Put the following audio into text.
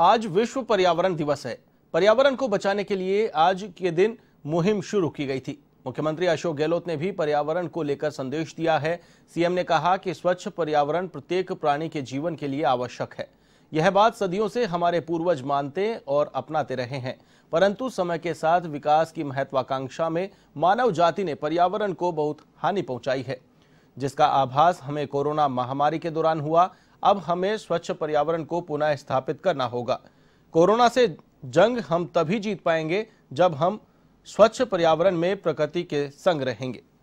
आज विश्व पर्यावरण दिवस है पर्यावरण को बचाने के लिए आज के दिन मुहिम शुरू की गई थी मुख्यमंत्री अशोक गहलोत ने भी पर्यावरण को लेकर संदेश दिया है सीएम ने कहा कि स्वच्छ पर्यावरण प्रत्येक प्राणी के जीवन के लिए आवश्यक है यह बात सदियों से हमारे पूर्वज मानते और अपनाते रहे हैं परंतु समय के साथ विकास की महत्वाकांक्षा में मानव जाति ने पर्यावरण को बहुत हानि पहुंचाई है जिसका आभास हमें कोरोना महामारी के दौरान हुआ अब हमें स्वच्छ पर्यावरण को पुनः स्थापित करना होगा कोरोना से जंग हम तभी जीत पाएंगे जब हम स्वच्छ पर्यावरण में प्रकृति के संग रहेंगे